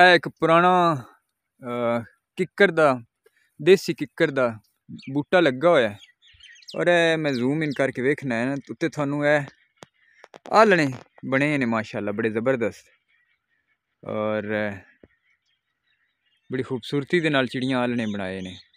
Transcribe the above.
ਇਹ ਇੱਕ ਪੁਰਾਣਾ ਕਿੱਕਰ ਦਾ ਦੇਸੀ ਕਿੱਕਰ ਦਾ ਬੂਟਾ ਲੱਗਾ ਹੋਇਆ ਔਰ ਇਹ ਮੈਂ ਜ਼ੂਮ ਇਨ ਕਰਕੇ ਵੇਖਣਾ ਹੈ ਉੱਤੇ ਤੁਹਾਨੂੰ ਇਹ ਆਲਣੇ ਬਣੇ ਨੇ ਮਾਸ਼ਾਅੱਲਾ ਬੜੇ ਜ਼ਬਰਦਸਤ ਔਰ ਬੜੀ ਖੂਬਸੂਰਤੀ ਦੇ ਨਾਲ ਚਿੜੀਆਂ ਆਲਣੇ ਬਣਾਏ ਨੇ